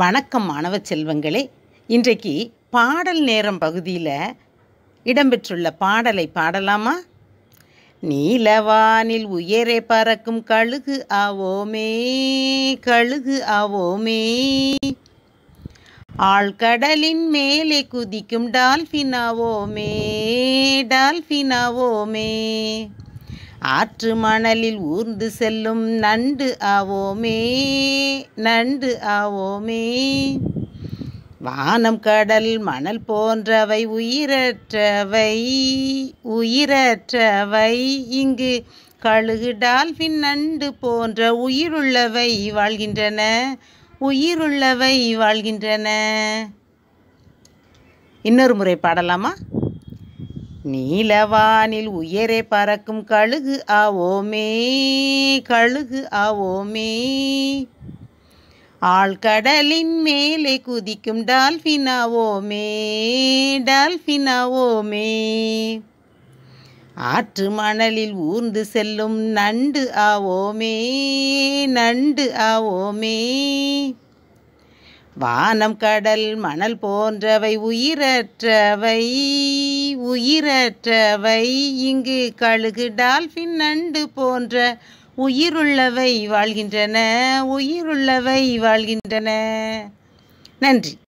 வணக்கம் மாணவ செல்வங்களே இன்றைக்கு பாடல் நேரம் பகுதியில் இடம்பெற்றுள்ள பாடலை பாடலாமா நீலவானில் உயரே பறக்கும் கழுகு ஆவோமே கழுகு ஆவோமே ஆழ்கடலின் மேலே குதிக்கும் டால்ஃபினாவோமே டால்ஃபினாவோமே ஆற்று மணலில் ஊர்ந்து செல்லும் நண்டு ஆவோமே நண்டு ஆவோமே வானம் கடல் மணல் போன்றவை உயிரற்றவை உயிரற்றவை இங்கு கழுகு டால்பின் நண்டு போன்ற உயிருள்ளவை வாழ்கின்றன உயிருள்ளவை வாழ்கின்றன இன்னொரு முறை பாடலாமா நீலவானில் உயரே பறக்கும் கழுகு ஆவோமே கழுகு ஆவோமே ஆழ்கடலின் மேலே குதிக்கும் டால்ஃபினாவோமே டால்ஃபினாவோமே ஆற்று மணலில் ஊர்ந்து செல்லும் நண்டு ஆவோமே நண்டு ஆவோமே வானம் கடல் மணல் போன்றவை உயிரற்றவை உயிரற்றவை இங்கு கழுகு டால்ஃபின் நண்டு போன்ற உயிருள்ளவை வாழ்கின்றன உயிருள்ளவை வாழ்கின்றன நன்றி